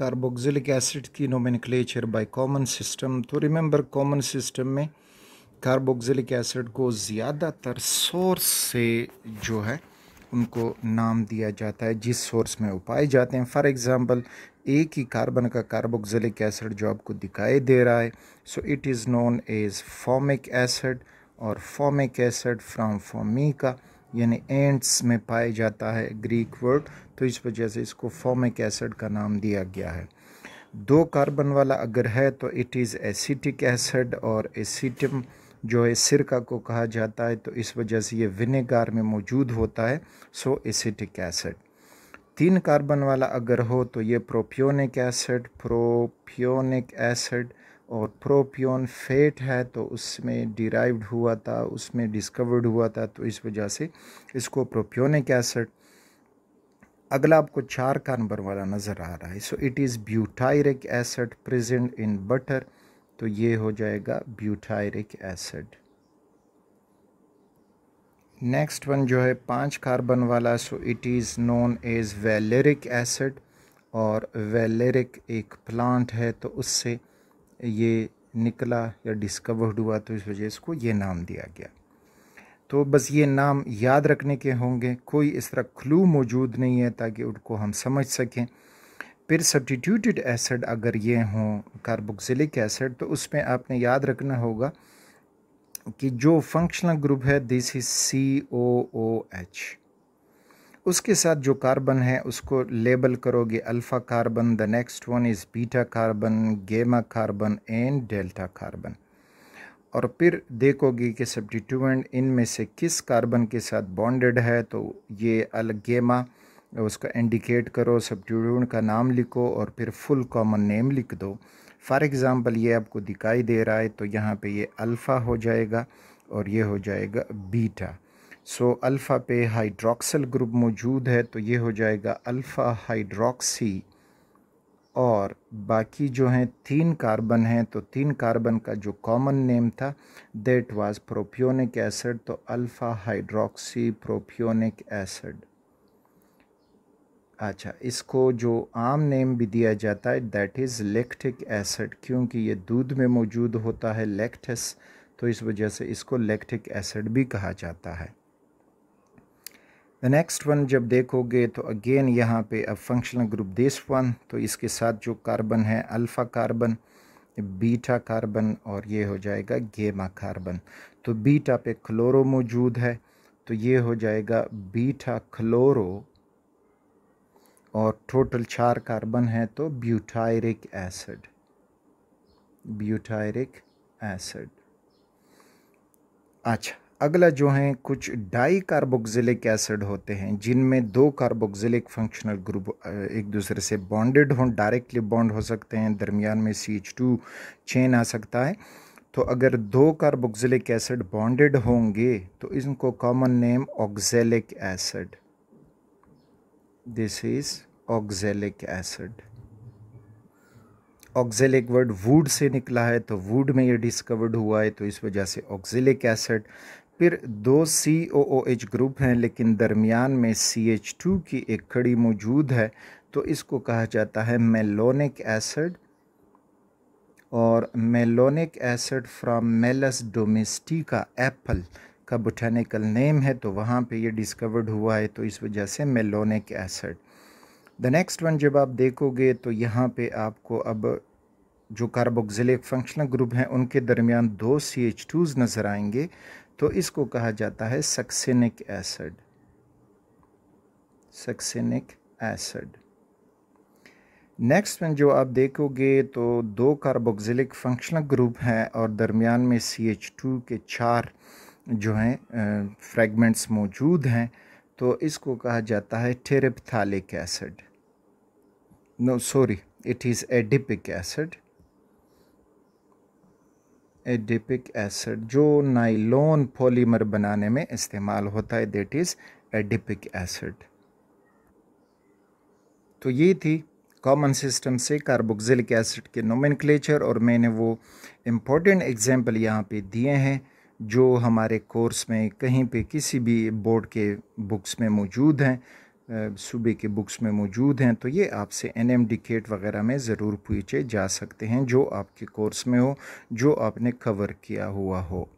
carboxylic acid की nomenclature by common system तो remember common system में कार्बोक्सिलिक एसिड को ज़्यादातर सोर्स से जो है उनको नाम दिया जाता है जिस सोर्स में वो पाए जाते हैं फॉर एग्ज़ाम्पल एक ही कार्बन का कार्बोक्सिलिक एसिड जो आपको दिखाई दे रहा है so it is known as formic acid और फॉमिक एसिड फ्राम का यानी एंट्स में पाया जाता है ग्रीक वर्ड तो इस वजह से इसको फॉर्मिक एसिड का नाम दिया गया है दो कार्बन वाला अगर है तो इट इज़ एसिटिक एसिड और एसिटम जो है सिरका को कहा जाता है तो इस वजह से ये विनेगार में मौजूद होता है सो एसिटिक एसिड तीन कार्बन वाला अगर हो तो ये प्रोपियोनिक एसिड प्रोपियोनिक एसिड और प्रोपियन फेट है तो उसमें डिराइव्ड हुआ था उसमें डिस्कवर्ड हुआ था तो इस वजह से इसको प्रोपियोनिक एसिड अगला आपको चार का नंबर वाला नज़र आ रहा है so it is butyric acid present in butter तो ये हो जाएगा ब्यूटायरिक एसिड नेक्स्ट वन जो है पांच कार्बन वाला so it is known as valeric acid और वेलेरिक एक प्लांट है तो उससे ये निकला या डिस्कवर्ड हुआ तो इस वजह इसको ये नाम दिया गया तो बस ये नाम याद रखने के होंगे कोई इस तरह क्लू मौजूद नहीं है ताकि उनको हम समझ सकें फिर सब्टीट्यूटेड एसिड अगर ये हों कार्बोक्सिलिक एसिड तो उसमें आपने याद रखना होगा कि जो फंक्शनल ग्रुप है this is C O O H उसके साथ जो कार्बन है उसको लेबल करोगे alpha carbon the next one is beta carbon gamma carbon and delta carbon और फिर देखोगे कि इन इनमें से किस कार्बन के साथ बॉन्डेड है तो ये अल गेमा उसका इंडिकेट करो सब्टिट्यूएंट का नाम लिखो और फिर फुल कॉमन नेम लिख दो फॉर एग्जांपल ये आपको दिखाई दे रहा है तो यहाँ पे ये अल्फ़ा हो जाएगा और ये हो जाएगा बीटा सो अल्फ़ा पे हाइड्रोक्सल ग्रुप मौजूद है तो ये हो जाएगा अल्फ़ा हाइड्रोक्सी और बाकी जो हैं तीन कार्बन हैं तो तीन कार्बन का जो कॉमन नेम था देट वाज प्रोपियोनिक एसिड तो अल्फ़ा हाइड्रोक्सी प्रोपियोनिक एसिड अच्छा इसको जो आम नेम भी दिया जाता है दैट इज़ लेक्टिक एसिड क्योंकि ये दूध में मौजूद होता है लेक्टस तो इस वजह से इसको लेक्टिक एसिड भी कहा जाता है द नेक्स्ट वन जब देखोगे तो अगेन यहाँ पे अब फंक्शनल ग्रुप दिस वन तो इसके साथ जो कार्बन है अल्फ़ा कार्बन बीटा कार्बन और ये हो जाएगा गेमा कार्बन तो बीटा पे क्लोरो मौजूद है तो ये हो जाएगा बीटा क्लोरो और टोटल चार कार्बन है तो ब्यूटायरिक एसिड ब्यूटायरिक एसिड अच्छा अगला जो है कुछ डाई कार्बोक्जिलिक एसिड होते हैं जिनमें दो कार्बोक्जिलिक फंक्शनल ग्रुप एक दूसरे से बॉन्डेड हों डायरेक्टली बॉन्ड हो सकते हैं दरमियान में सी एच टू चेन आ सकता है तो अगर दो कार्बोक्जिलिक एसिड बॉन्डेड होंगे तो इनको common name oxalic acid this is oxalic acid oxalic word wood से निकला है तो वुड में ये डिस्कवर्ड हुआ है तो इस वजह से ऑक्जेलिक एसिड फिर दो सी ओ ओ एच ग्रुप हैं लेकिन दरमियान में सी एच टू की एक खड़ी मौजूद है तो इसको कहा जाता है मेलोनिक एसिड और malonic acid from malus domestica apple का बोटेनिकल नेम है तो वहाँ पे ये डिस्कवर्ड हुआ है तो इस वजह से malonic acid the next one जब आप देखोगे तो यहाँ पे आपको अब जो कार्बोक्सिलिक फंक्शनल ग्रुप हैं उनके दरमियान दो सी एच टूज़ नज़र आएंगे तो इसको कहा जाता है succinic acid succinic acid next में जो आप देखोगे तो दो कार्बोक्सिलिक फंक्शनल ग्रुप हैं और दरमियान में सी एच टू के चार जो हैं फ्रेगमेंट्स मौजूद हैं तो इसको कहा जाता है terephthalic acid no sorry it is adipic acid adipic acid जो नाइलोन पॉलीमर बनाने में इस्तेमाल होता है दैट इज़ एडिपिक एसिड तो ये थी कॉमन सिस्टम से कार्बोक्सिलिक एसिड के नोमेनक्लेचर और मैंने वो इम्पोर्टेंट एग्ज़ाम्पल यहाँ पे दिए हैं जो हमारे कोर्स में कहीं पे किसी भी बोर्ड के बुक्स में मौजूद हैं सूबे के बुक्स में मौजूद हैं तो ये आपसे एन एम डिकेट वगैरह में ज़रूर पूछे जा सकते हैं जो आपके कोर्स में हो जो आपने कवर किया हुआ हो